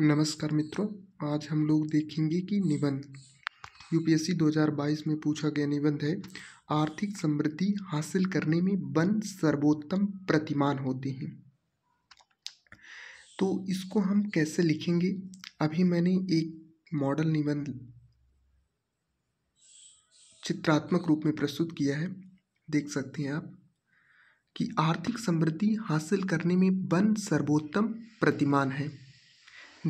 नमस्कार मित्रों आज हम लोग देखेंगे कि निबंध यूपीएससी 2022 में पूछा गया निबंध है आर्थिक समृद्धि हासिल करने में वन सर्वोत्तम प्रतिमान होते हैं तो इसको हम कैसे लिखेंगे अभी मैंने एक मॉडल निबंध चित्रात्मक रूप में प्रस्तुत किया है देख सकते हैं आप कि आर्थिक समृद्धि हासिल करने में वन सर्वोत्तम प्रतिमान है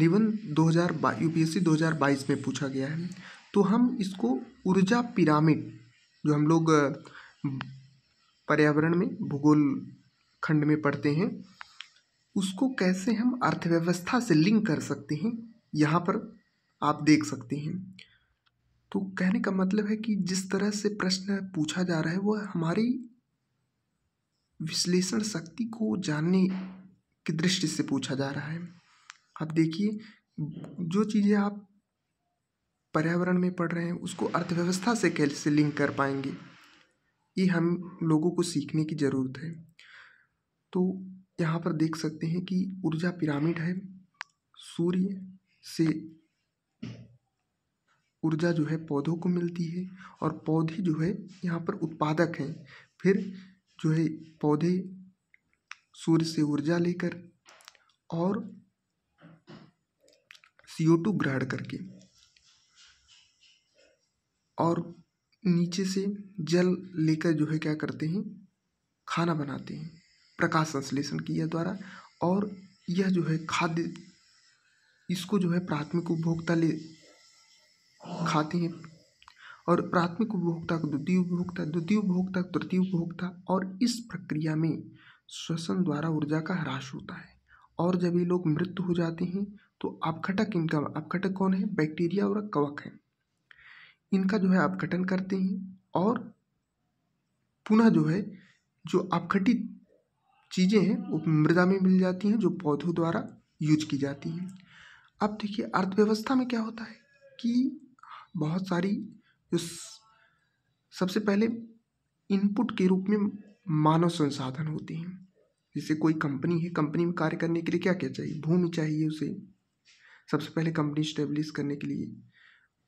निबंध 2022 यूपीएससी 2022 में पूछा गया है तो हम इसको ऊर्जा पिरामिड जो हम लोग पर्यावरण में भूगोल खंड में पढ़ते हैं उसको कैसे हम अर्थव्यवस्था से लिंक कर सकते हैं यहाँ पर आप देख सकते हैं तो कहने का मतलब है कि जिस तरह से प्रश्न पूछा जा रहा है वह हमारी विश्लेषण शक्ति को जानने की दृष्टि से पूछा जा रहा है आप देखिए जो चीज़ें आप पर्यावरण में पढ़ रहे हैं उसको अर्थव्यवस्था से कैसे लिंक कर पाएंगे ये हम लोगों को सीखने की ज़रूरत है तो यहाँ पर देख सकते हैं कि ऊर्जा पिरामिड है सूर्य से ऊर्जा जो है पौधों को मिलती है और पौधे जो है यहाँ पर उत्पादक हैं फिर जो है पौधे सूर्य से ऊर्जा लेकर और सी ओ टू ग्रहण करके और नीचे से जल लेकर जो है क्या करते हैं खाना बनाते हैं प्रकाश संश्लेषण किया द्वारा और यह जो है खाद्य इसको जो है प्राथमिक उपभोक्ता ले खाते हैं और प्राथमिक उपभोक्ता को द्वितीय उपभोक्ता द्वितीय उपभोक्ता तृतीय उपभोक्ता और इस प्रक्रिया में श्वसन द्वारा ऊर्जा का ह्रास होता है और जब ये लोग मृत्यु हो जाते हैं तो अपघटक इनका अपघटक कौन है बैक्टीरिया और कवक है इनका जो है अपघटन करते हैं और पुनः जो है जो अपघटित चीज़ें हैं वो मृदा में मिल जाती हैं जो पौधों द्वारा यूज की जाती हैं अब देखिए अर्थव्यवस्था में क्या होता है कि बहुत सारी जो सबसे पहले इनपुट के रूप में मानव संसाधन होते हैं जैसे कोई कंपनी है कंपनी में कार्य करने के लिए क्या क्या चाहिए भूमि चाहिए उसे सबसे पहले कंपनी स्टेब्लिश करने के लिए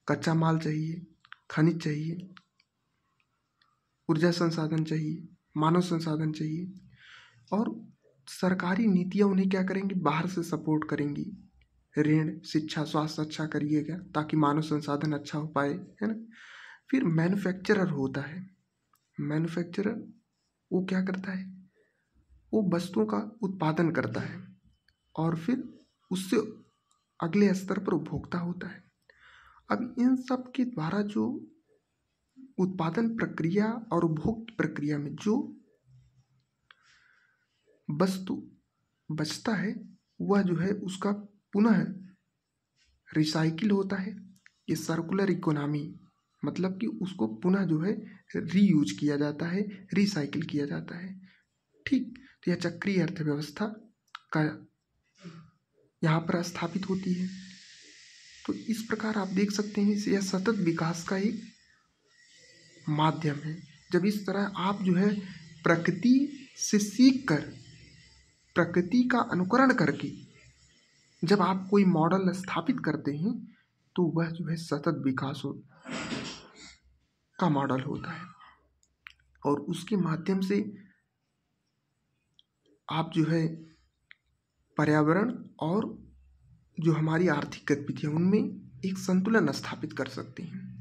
कच्चा माल चाहिए खनिज चाहिए ऊर्जा संसाधन चाहिए मानव संसाधन चाहिए और सरकारी नीतियाँ उन्हें क्या करेंगी बाहर से सपोर्ट करेंगी ऋण शिक्षा स्वास्थ्य अच्छा करिएगा ताकि मानव संसाधन अच्छा हो पाए है ना फिर मैन्युफैक्चरर होता है मैन्युफैक्चरर वो क्या करता है वो वस्तुओं का उत्पादन करता है और फिर उससे अगले स्तर पर उपभोक्ता होता है अब इन सब के द्वारा जो उत्पादन प्रक्रिया और उपभोग प्रक्रिया में जो वस्तु बचता है वह जो है उसका पुनः रिसाइकिल होता है ये सर्कुलर इकोनॉमी मतलब कि उसको पुनः जो है रीयूज किया जाता है रिसाइकिल किया जाता है ठीक तो यह चक्रीय अर्थव्यवस्था का यहाँ पर स्थापित होती है तो इस प्रकार आप देख सकते हैं यह सतत विकास का एक माध्यम है जब इस तरह आप जो है प्रकृति से सीख कर प्रकृति का अनुकरण करके जब आप कोई मॉडल स्थापित करते हैं तो वह जो है सतत विकास हो का मॉडल होता है और उसके माध्यम से आप जो है पर्यावरण और जो हमारी आर्थिक गतिविधियाँ उनमें एक संतुलन स्थापित कर सकते हैं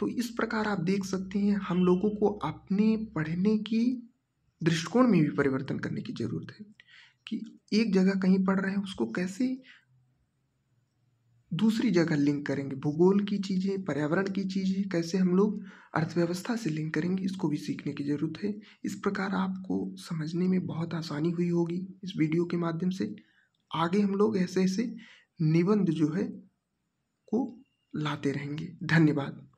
तो इस प्रकार आप देख सकते हैं हम लोगों को अपने पढ़ने की दृष्टिकोण में भी परिवर्तन करने की ज़रूरत है कि एक जगह कहीं पढ़ रहे हैं उसको कैसे दूसरी जगह लिंक करेंगे भूगोल की चीज़ें पर्यावरण की चीज़ें कैसे हम लोग अर्थव्यवस्था से लिंक करेंगे इसको भी सीखने की ज़रूरत है इस प्रकार आपको समझने में बहुत आसानी हुई होगी इस वीडियो के माध्यम से आगे हम लोग ऐसे ऐसे निबंध जो है को लाते रहेंगे धन्यवाद